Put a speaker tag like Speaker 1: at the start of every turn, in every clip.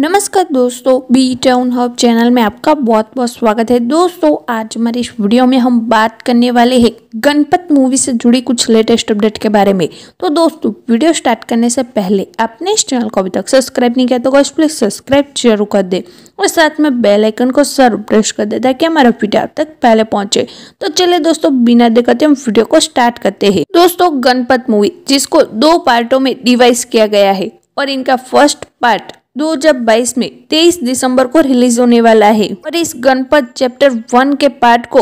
Speaker 1: नमस्कार दोस्तों B town hub channel में आपका बहुत बहुत स्वागत है दोस्तों आज हमारे इस वीडियो में हम बात करने वाले हैं गणपत मूवी से जुड़ी कुछ लेटेस्ट अपडेट के बारे में तो दोस्तों वीडियो स्टार्ट करने से पहले आपने इस चैनल को अभी तक सब्सक्राइब नहीं किया तो गाइस प्लीज सब्सक्राइब जरूर कर दे और साथ में बेल आइकन को जरूर प्रेस कर दे ताकि हमारा वीडियो आप तक पहले पहुंचे तो चलिए दोस्तों बिना दिक्कत हम वीडियो को स्टार्ट करते हैं दोस्तों गणपत मूवी जिसको दो पार्टों में डिवाइस किया गया है और इनका फर्स्ट पार्ट 2022 में 23 दिसंबर को रिलीज होने वाला है और इस गणपत चैप्टर वन के पार्ट को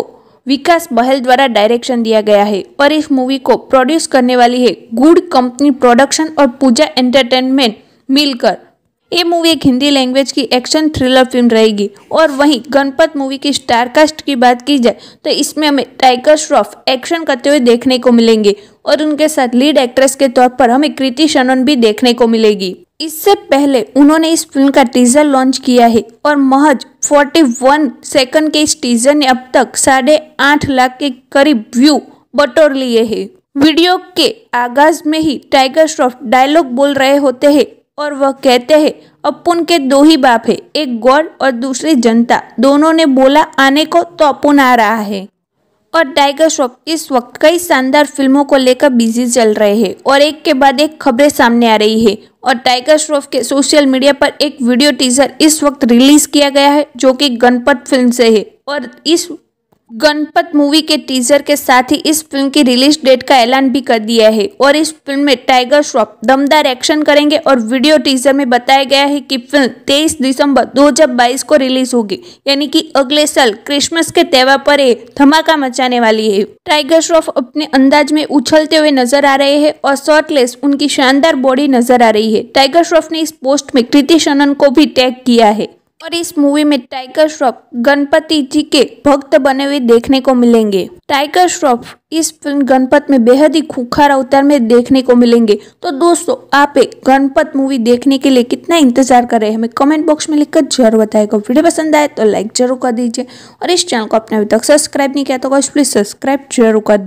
Speaker 1: विकास बहल द्वारा डायरेक्शन दिया गया है और इस मूवी को प्रोड्यूस करने वाली है गुड कंपनी प्रोडक्शन और पूजा एंटरटेनमेंट मिलकर ये मूवी एक हिंदी लैंग्वेज की एक्शन थ्रिलर फिल्म रहेगी और वहीं गणपत मूवी की स्टारकास्ट की बात की जाए तो इसमें हमें टाइगर श्रॉफ एक्शन करते हुए देखने को मिलेंगे और उनके साथ लीड एक्ट्रेस के तौर पर हमें कृति शनन भी देखने को मिलेगी इससे पहले उन्होंने इस फिल्म का टीजर लॉन्च किया है और महज 41 सेकंड के इस टीजर ने अब तक साढ़े आठ लाख के करीब व्यू बटोर लिए हैं वीडियो के आगाज में ही टाइगर श्रॉफ डायलॉग बोल रहे होते हैं और वह कहते हैं अपुन के दो ही बाप है एक गॉड और दूसरी जनता दोनों ने बोला आने को तो अपुन आ रहा है और टाइगर श्रॉफ इस वक्त कई शानदार फिल्मों को लेकर बिजी चल रहे हैं और एक के बाद एक खबरें सामने आ रही है और टाइगर श्रॉफ के सोशल मीडिया पर एक वीडियो टीजर इस वक्त रिलीज किया गया है जो कि गणपत फिल्म से है और इस गणपत मूवी के टीजर के साथ ही इस फिल्म की रिलीज डेट का ऐलान भी कर दिया है और इस फिल्म में टाइगर श्रॉफ दमदार एक्शन करेंगे और वीडियो टीजर में बताया गया है कि फिल्म 23 दिसंबर 2022 को रिलीज होगी यानी कि अगले साल क्रिसमस के त्यौहार पर ये धमाका मचाने वाली है टाइगर श्रॉफ अपने अंदाज में उछलते हुए नजर आ रहे है और शॉर्टलेस उनकी शानदार बॉडी नजर आ रही है टाइगर श्रॉफ ने इस पोस्ट में कृति शनन को भी टैग किया है और इस मूवी में टाइगर श्रॉफ गणपति जी के भक्त बने हुए देखने को मिलेंगे टाइगर श्रॉफ इस फिल्म गणपत में बेहद ही खुखार अवतार में देखने को मिलेंगे तो दोस्तों आप एक गणपत मूवी देखने के लिए कितना इंतजार कर रहे हैं हमें कमेंट बॉक्स में लिखकर जरूर बताएगा वीडियो पसंद आए तो लाइक जरूर कर दीजिए और इस चैनल को अपने अभी तक सब्सक्राइब नहीं किया तो प्लीज सब्सक्राइब जरूर कर